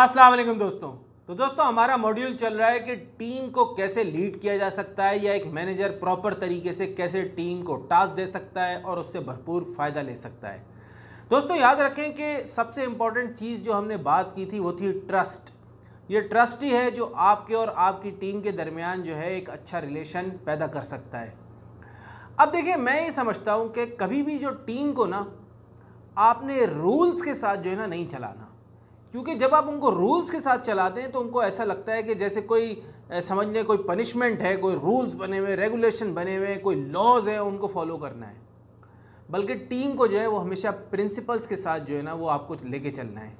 अस्सलाम वालेकुम दोस्तों तो दोस्तों हमारा मॉड्यूल चल रहा है कि टीम को कैसे लीड किया जा सकता है या एक मैनेजर प्रॉपर तरीके से कैसे टीम को टास्क दे सकता है और उससे भरपूर फ़ायदा ले सकता है दोस्तों याद रखें कि सबसे इम्पॉर्टेंट चीज़ जो हमने बात की थी वो थी ट्रस्ट ये ट्रस्ट ही है जो आपके और आपकी टीम के दरमियान जो है एक अच्छा रिलेशन पैदा कर सकता है अब देखिए मैं ये समझता हूँ कि कभी भी जो टीम को ना आपने रूल्स के साथ जो है ना नहीं चलाना क्योंकि जब आप उनको रूल्स के साथ चलाते हैं तो उनको ऐसा लगता है कि जैसे कोई समझ लें कोई पनिशमेंट है कोई रूल्स बने हुए रेगुलेशन बने हुए कोई लॉज है उनको फॉलो करना है बल्कि टीम को जो है वो हमेशा प्रिंसिपल्स के साथ जो है ना वो आपको लेके चलना है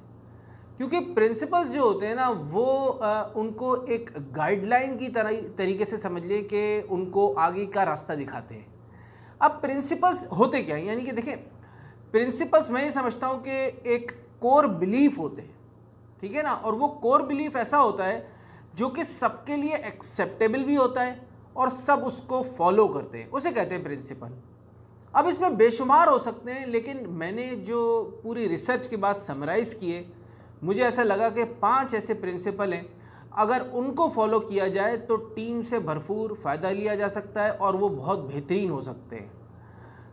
क्योंकि प्रिंसिपल्स जो होते हैं ना वो आ, उनको एक गाइडलाइन की तरह तरीके से समझ लें कि उनको आगे का रास्ता दिखाते हैं अब प्रिंसिपल्स होते क्या हैं यानी कि देखें प्रिंसिपल्स मैं ये समझता हूँ कि एक कोर बिलीफ होते हैं ठीक है ना और वो कोर बिलीफ ऐसा होता है जो कि सबके लिए एक्सेप्टेबल भी होता है और सब उसको फॉलो करते हैं उसे कहते हैं प्रिंसिपल अब इसमें बेशुमार हो सकते हैं लेकिन मैंने जो पूरी रिसर्च के बाद समराइज़ किए मुझे ऐसा लगा कि पांच ऐसे प्रिंसिपल हैं अगर उनको फॉलो किया जाए तो टीम से भरपूर फ़ायदा लिया जा सकता है और वो बहुत बेहतरीन हो सकते हैं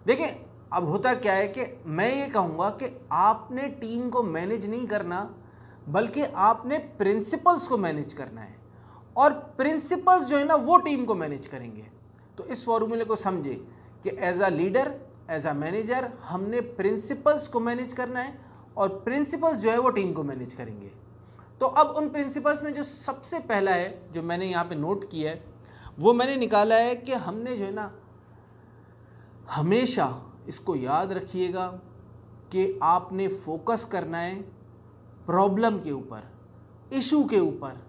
देखें अब होता क्या है कि मैं ये कहूँगा कि आपने टीम को मैनेज नहीं करना बल्कि आपने प्रिंसिपल्स को मैनेज करना है और प्रिंसिपल्स जो है ना वो टीम को मैनेज करेंगे तो इस फॉर्मूले को समझे कि as a leader as a manager हमने प्रिंसिपल्स को मैनेज करना है और प्रिंसिपल्स जो है वो टीम को मैनेज करेंगे तो अब उन प्रिंसिपल्स में जो सबसे पहला है जो मैंने यहाँ पे नोट किया है वो मैंने निकाला है कि हमने जो है ना हमेशा इसको याद रखिएगा कि आपने फोकस करना है प्रॉब्लम के ऊपर इशू के ऊपर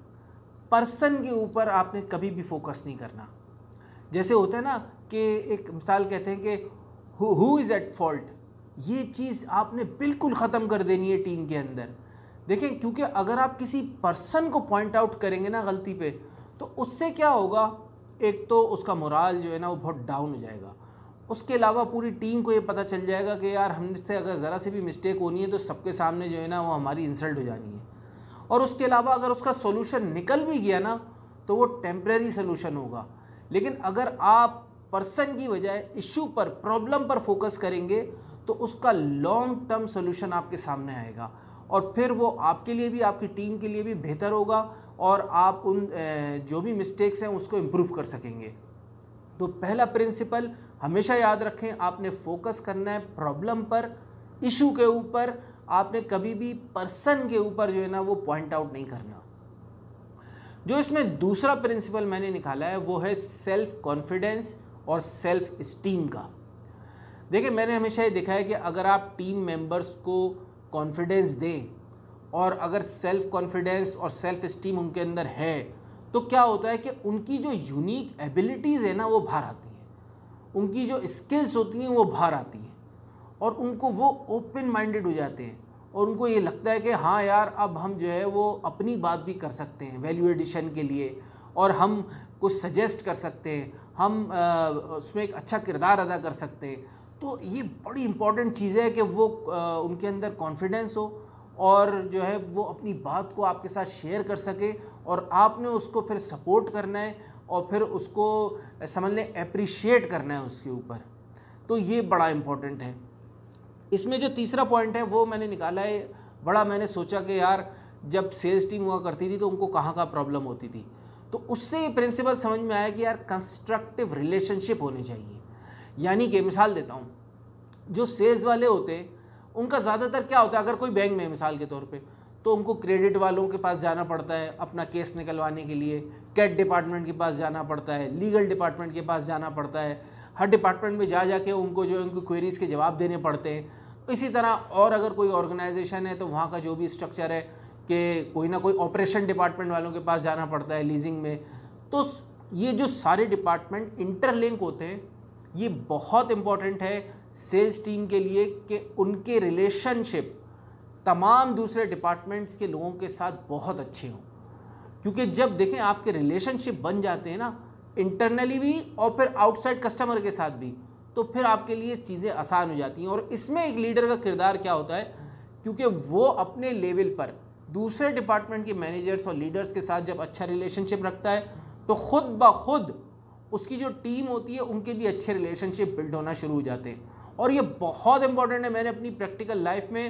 पर्सन के ऊपर आपने कभी भी फोकस नहीं करना जैसे होता है ना कि एक मिसाल कहते हैं कि हु इज़ एट फॉल्ट ये चीज़ आपने बिल्कुल ख़त्म कर देनी है टीम के अंदर देखें क्योंकि अगर आप किसी पर्सन को पॉइंट आउट करेंगे ना गलती पे तो उससे क्या होगा एक तो उसका मोराल जो है ना वो बहुत डाउन हो जाएगा उसके अलावा पूरी टीम को ये पता चल जाएगा कि यार हमसे अगर ज़रा सी भी मिस्टेक होनी है तो सबके सामने जो है ना वो हमारी इंसल्ट हो जानी है और उसके अलावा अगर उसका सोल्यूशन निकल भी गया ना तो वो टेम्प्रेरी सोल्यूशन होगा लेकिन अगर आप पर्सन की बजाय इशू पर प्रॉब्लम पर फोकस करेंगे तो उसका लॉन्ग टर्म सोल्यूशन आपके सामने आएगा और फिर वो आपके लिए भी आपकी टीम के लिए भी बेहतर होगा और आप उन जो भी मिस्टेक्स हैं उसको इम्प्रूव कर सकेंगे तो पहला प्रिंसिपल हमेशा याद रखें आपने फोकस करना है प्रॉब्लम पर इशू के ऊपर आपने कभी भी पर्सन के ऊपर जो है ना वो पॉइंट आउट नहीं करना जो इसमें दूसरा प्रिंसिपल मैंने निकाला है वो है सेल्फ कॉन्फिडेंस और सेल्फ इस्टीम का देखिए मैंने हमेशा ये देखा है कि अगर आप टीम मेंबर्स को कॉन्फिडेंस दें और अगर सेल्फ कॉन्फिडेंस और सेल्फ इस्टीम उनके अंदर है तो क्या होता है कि उनकी जो यूनिक एबिलिटीज़ है ना वो बाहर आती हैं उनकी जो स्किल्स होती हैं वो बाहर आती हैं और उनको वो ओपन माइंडेड हो जाते हैं और उनको ये लगता है कि हाँ यार अब हम जो है वो अपनी बात भी कर सकते हैं वैल्यू एडिशन के लिए और हम कुछ सजेस्ट कर सकते हैं हम आ, उसमें एक अच्छा किरदार अदा कर सकते हैं तो ये बड़ी इम्पॉर्टेंट चीज़ है कि वो आ, उनके अंदर कॉन्फिडेंस हो और जो है वो अपनी बात को आपके साथ शेयर कर सके और आपने उसको फिर सपोर्ट करना है और फिर उसको समझ लें अप्रिशिएट करना है उसके ऊपर तो ये बड़ा इम्पोर्टेंट है इसमें जो तीसरा पॉइंट है वो मैंने निकाला है बड़ा मैंने सोचा कि यार जब सेल्स टीम हुआ करती थी तो उनको कहाँ कहाँ प्रॉब्लम होती थी तो उससे ये प्रिंसिपल समझ में आया कि यार कंस्ट्रक्टिव रिलेशनशिप होनी चाहिए यानी कि मिसाल देता हूँ जो सेल्स वाले होते उनका ज़्यादातर क्या होता है अगर कोई बैंक में मिसाल के तौर पर तो उनको क्रेडिट वालों के पास जाना पड़ता है अपना केस निकलवाने के लिए कैट डिपार्टमेंट के पास जाना पड़ता है लीगल डिपार्टमेंट के पास जाना पड़ता है हर डिपार्टमेंट में जा जा के उनको जो है उनकी क्वेरीज़ के जवाब देने पड़ते हैं इसी तरह और अगर कोई ऑर्गेनाइजेशन है तो वहाँ का जो भी स्ट्रक्चर है कि कोई ना कोई ऑपरेशन डिपार्टमेंट वालों के पास जाना पड़ता है लीजिंग में तो ये जो सारे डिपार्टमेंट इंटरलिंक होते हैं ये बहुत इम्पॉर्टेंट है सेल्स टीम के लिए कि उनके रिलेशनशिप तमाम दूसरे डिपार्टमेंट्स के लोगों के साथ बहुत अच्छे हों क्योंकि जब देखें आपके रिलेशनशिप बन जाते हैं ना इंटरनली भी और फिर आउटसाइड कस्टमर के साथ भी तो फिर आपके लिए चीज़ें आसान हो जाती हैं और इसमें एक लीडर का किरदार क्या होता है क्योंकि वो अपने लेवल पर दूसरे डिपार्टमेंट के मैनेजर्स और लीडर्स के साथ जब अच्छा रिलेशनशिप रखता है तो ख़ुद ब खुद उसकी जो टीम होती है उनके भी अच्छे रिलेशनशिप बिल्ड होना शुरू हो जाते हैं और ये बहुत इंपॉर्टेंट है मैंने अपनी प्रैक्टिकल लाइफ में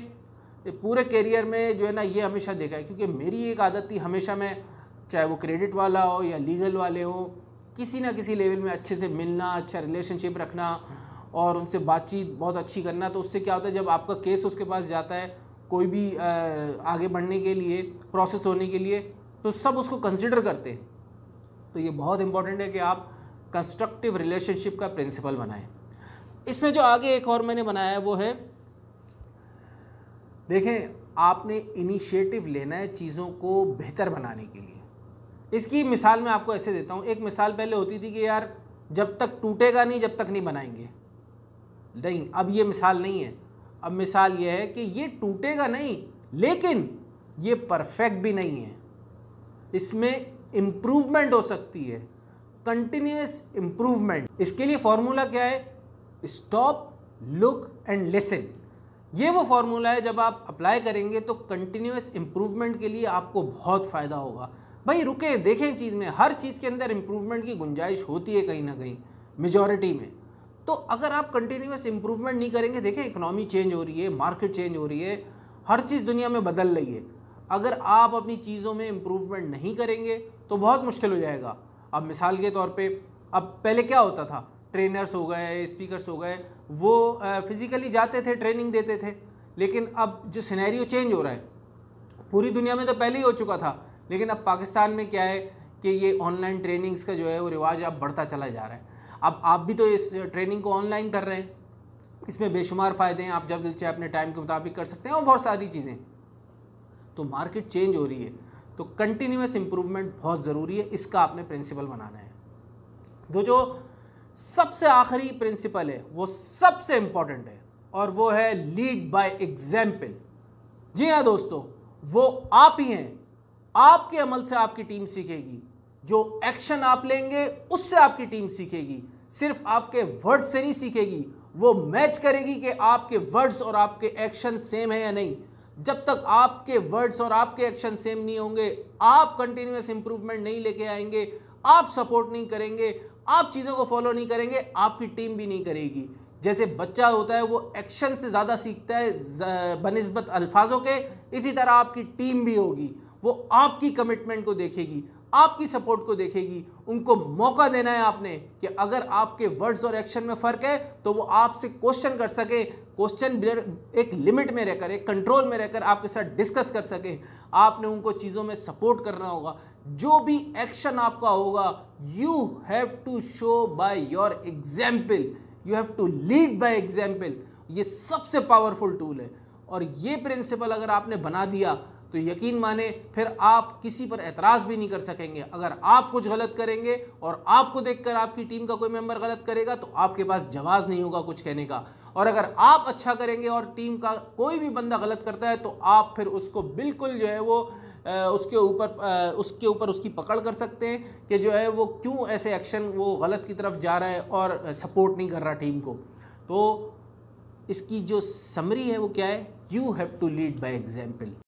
पूरे करियर में जो है ना ये हमेशा देखा है क्योंकि मेरी एक आदत थी हमेशा मैं चाहे वो क्रेडिट वाला हो या लीगल वाले हो किसी ना किसी लेवल में अच्छे से मिलना अच्छा रिलेशनशिप रखना और उनसे बातचीत बहुत अच्छी करना तो उससे क्या होता है जब आपका केस उसके पास जाता है कोई भी आगे बढ़ने के लिए प्रोसेस होने के लिए तो सब उसको कंसिडर करते हैं तो ये बहुत इंपॉर्टेंट है कि आप कंस्ट्रक्टिव रिलेशनशिप का प्रिंसिपल बनाएं इसमें जो आगे एक और मैंने बनाया है वो है देखें आपने इनिशिएटिव लेना है चीज़ों को बेहतर बनाने के लिए इसकी मिसाल मैं आपको ऐसे देता हूँ एक मिसाल पहले होती थी कि यार जब तक टूटेगा नहीं जब तक नहीं बनाएंगे नहीं अब ये मिसाल नहीं है अब मिसाल ये है कि ये टूटेगा नहीं लेकिन ये परफेक्ट भी नहीं है इसमें इम्प्रूवमेंट हो सकती है कंटिन्यूस इम्प्रूवमेंट इसके लिए फॉर्मूला क्या है स्टॉप लुक एंड लिसन ये वो फार्मूला है जब आप अप्लाई करेंगे तो कंटिन्यूस इम्प्रूवमेंट के लिए आपको बहुत फ़ायदा होगा भाई रुकें देखें चीज़ में हर चीज़ के अंदर इम्प्रूवमेंट की गुंजाइश होती है कहीं ना कहीं मेजॉरिटी में तो अगर आप कंटिन्यूस इम्प्रूवमेंट नहीं करेंगे देखें इकोनॉमी चेंज हो रही है मार्केट चेंज हो रही है हर चीज़ दुनिया में बदल रही है अगर आप अपनी चीज़ों में इम्प्रूवमेंट नहीं करेंगे तो बहुत मुश्किल हो जाएगा अब मिसाल के तौर पर अब पहले क्या होता था ट्रेनर्स हो गए स्पीकर्स हो गए वो फिज़िकली जाते थे ट्रेनिंग देते थे लेकिन अब जो सिनेरियो चेंज हो रहा है पूरी दुनिया में तो पहले ही हो चुका था लेकिन अब पाकिस्तान में क्या है कि ये ऑनलाइन ट्रेनिंग्स का जो है वो रिवाज अब बढ़ता चला जा रहा है अब आप भी तो इस ट्रेनिंग को ऑनलाइन कर रहे हैं इसमें बेशुमार फ़ायदे हैं आप जब दिल चाहे अपने टाइम के मुताबिक कर सकते हैं और बहुत सारी चीज़ें तो मार्केट चेंज हो रही है तो कंटिन्यूस इम्प्रूवमेंट बहुत ज़रूरी है इसका आपने प्रिंसिपल बनाना है तो जो सबसे आखिरी प्रिंसिपल है वो सबसे इंपॉर्टेंट है और वो है लीड बाय एग्जाम्पल जी हाँ दोस्तों वो आप ही हैं आपके अमल से आपकी टीम सीखेगी जो एक्शन आप लेंगे उससे आपकी टीम सीखेगी सिर्फ आपके वर्ड से नहीं सीखेगी वो मैच करेगी कि आपके वर्ड्स और आपके एक्शन सेम है या नहीं जब तक आपके वर्ड्स और आपके एक्शन सेम नहीं होंगे आप कंटिन्यूस इंप्रूवमेंट नहीं लेके आएंगे आप सपोर्ट नहीं करेंगे आप चीज़ों को फॉलो नहीं करेंगे आपकी टीम भी नहीं करेगी जैसे बच्चा होता है वो एक्शन से ज़्यादा सीखता है बनस्बत अल्फाजों के इसी तरह आपकी टीम भी होगी वो आपकी कमिटमेंट को देखेगी आपकी सपोर्ट को देखेगी उनको मौका देना है आपने कि अगर आपके वर्ड्स और एक्शन में फ़र्क है तो वो आपसे क्वेश्चन कर सके क्वेश्चन एक लिमिट में रहकर एक कंट्रोल में रहकर आपके साथ डिस्कस कर सकें आपने उनको चीज़ों में सपोर्ट करना होगा जो भी एक्शन आपका होगा you have to show by your example you have to lead by example ये सबसे पावरफुल टूल है और ये प्रिंसिपल अगर आपने बना दिया तो यकीन माने फिर आप किसी पर एतराज़ भी नहीं कर सकेंगे अगर आप कुछ गलत करेंगे और आपको देखकर आपकी टीम का कोई मेंबर गलत करेगा तो आपके पास जवाब नहीं होगा कुछ कहने का और अगर आप अच्छा करेंगे और टीम का कोई भी बंदा गलत करता है तो आप फिर उसको बिल्कुल जो है वो उसके ऊपर उसके ऊपर उसकी पकड़ कर सकते हैं कि जो है वो क्यों ऐसे एक्शन वो गलत की तरफ जा रहा है और सपोर्ट नहीं कर रहा टीम को तो इसकी जो समरी है वो क्या है you have to lead by example